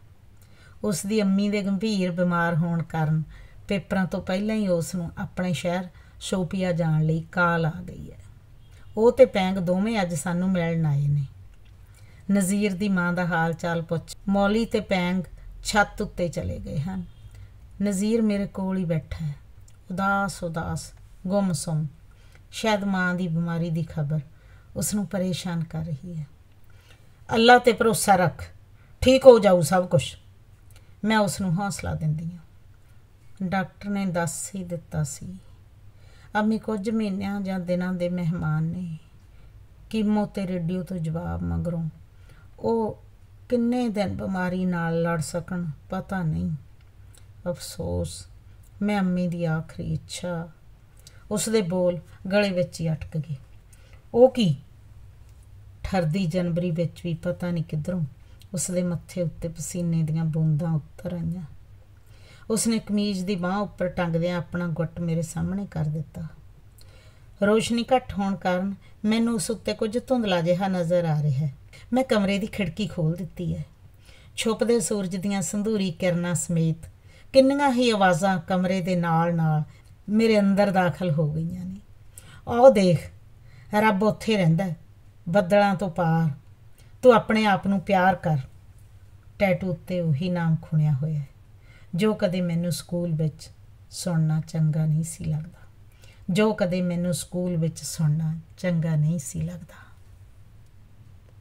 ਉਸ ਦੀ ਅੰਮੀ ਦੇ ਗੰਭੀਰ ਬਿਮਾਰ ਹੋਣ ਕਾਰਨ ਪੇਪਰਾਂ ਤੋਂ ਪਹਿਲਾਂ ਹੀ ਉਸ ਨੂੰ ਆਪਣੇ ਸ਼ਹਿਰ ਸ਼ੋਪੀਆ ਜਾਣ ਲਈ ਕਾਲ ਆ ਗਈ ਹੈ ਉਹ ਤੇ ਪੈਂਗ ਦੋਵੇਂ ਅੱਜ ਸਾਨੂੰ ਮਿਲਣ ਆਏ ਨੇ ਨਜ਼ੀਰ ਦੀ ਮਾਂ ਦਾ ਹਾਲ ਚਾਲ ਪੁੱਛ ਮੌਲੀ ਤੇ ਪੈਂਗ ਛੱਤ ਉੱਤੇ ਚਲੇ ਗਏ ਹਨ ਨਜ਼ੀਰ ਮੇਰੇ ਕੋਲ ਹੀ ਬੈਠਾ ਹੈ ਉਦਾਸ ਉਦਾਸ ਗੁੰਮਸੁੰਮ ਸ਼ਾਇਦ ਮਾਂ ਦੀ ਬਿਮਾਰੀ ਦੀ ਖਬਰ ਉਸ ਨੂੰ ਪਰੇਸ਼ਾਨ ਕਰ ਰਹੀ ਹੈ ਅੱਲਾ ਤੇ ਭਰੋਸਾ ਰੱਖ ਠੀਕ ਹੋ ਜਾਊ ਸਭ ਕੁਝ ਮੈਂ ਉਸ ਨੂੰ ਹੌਸਲਾ ਦਿੰਦੀ ਹਾਂ ਡਾਕਟਰ ਨੇ ਦੱਸ ਹੀ ਦਿੱਤਾ ਸੀ ਅਮੀ ਕੁਝ ਮਹੀਨਿਆਂ ਜਾਂ ਦਿਨਾਂ ਦੇ ਮਹਿਮਾਨ ਨੇ ਕੀਮੋ ਤੇ ਰੇਡੀਓ ਤੋਂ ਜਵਾਬ ਮੰਗਰੋਂ ਉਹ ਕਿੰਨੇ ਦਿਨ ਬਿਮਾਰੀ ਨਾਲ ਲੜ ਸਕਣ ਪਤਾ ਨਹੀਂ ਅਫਸੋਸ ਮੈਂ ਅੰਮੀ ਦੀ ਆਖਰੀ ਇੱਛਾ ਉਸ ਦੇ ਬੋਲ ਗਲੇ ਵਿੱਚ ਹੀ ਅਟਕ ਗਏ ਉਹ ਕੀ ਠਰਦੀ ਜਨਵਰੀ ਵਿੱਚ ਵੀ ਪਤਾ ਨਹੀਂ ਕਿਧਰੋਂ ਉਸ ਦੇ ਮੱਥੇ ਉੱਤੇ ਪਸੀਨੇ ਦੀਆਂ ਬੂੰਦਾਂ ਉੱਤਰ ਆਈਆਂ ਉਸਨੇ ਕਮੀਜ਼ ਦੀ ਬਾਹ ਉੱਪਰ ਟੰਗਦਿਆਂ ਆਪਣਾ ਗੁੱਟ ਮੇਰੇ ਸਾਹਮਣੇ ਕਰ ਦਿੱਤਾ ਰੋਸ਼ਨੀ ਘੱਟ ਹੋਣ ਕਾਰਨ ਮੈਨੂੰ ਉਸ ਉੱਤੇ ਕੁਝ ਧੁੰਦਲਾ ਜਿਹਾ ਨਜ਼ਰ ਆ ਰਿਹਾ ਹੈ ਮੈਂ ਕਮਰੇ ਦੀ ਖਿੜਕੀ ਖੋਲ ਦਿੱਤੀ ਹੈ ਛੁਪਦੇ ਸੂਰਜ ਦੀਆਂ ਸੰਧੂਰੀ ਕਿਰਨਾਂ ਸਮੇਤ ਕਿੰਨੀਆਂ ਹੀ ਆਵਾਜ਼ਾਂ ਕਮਰੇ ਦੇ ਨਾਲ-ਨਾਲ ਮੇਰੇ ਅੰਦਰ ਦਾਖਲ ਹੋ ਗਈਆਂ ਨੇ ਆਹ ਦੇਖ ਰੱਬ ਉੱਥੇ ਰਹਿੰਦਾ ਬੱਦਲਾਂ ਤੋਂ ਪਾਰ ਤੂੰ ਆਪਣੇ ਆਪ ਨੂੰ ਪਿਆਰ ਕਰ ਟੈਟੂ ਉੱਤੇ ਉਹੀ ਨਾਮ ਖੁਣਿਆ ਹੋਇਆ ਹੈ ਜੋ ਕਦੇ ਮੈਨੂੰ ਸਕੂਲ ਵਿੱਚ ਸੁਣਨਾ ਚੰਗਾ ਨਹੀਂ ਸੀ ਲੱਗਦਾ ਜੋ ਕਦੇ ਮੈਨੂੰ ਸਕੂਲ ਵਿੱਚ ਸੁਣਨਾ ਚੰਗਾ ਨਹੀਂ ਸੀ ਲੱਗਦਾ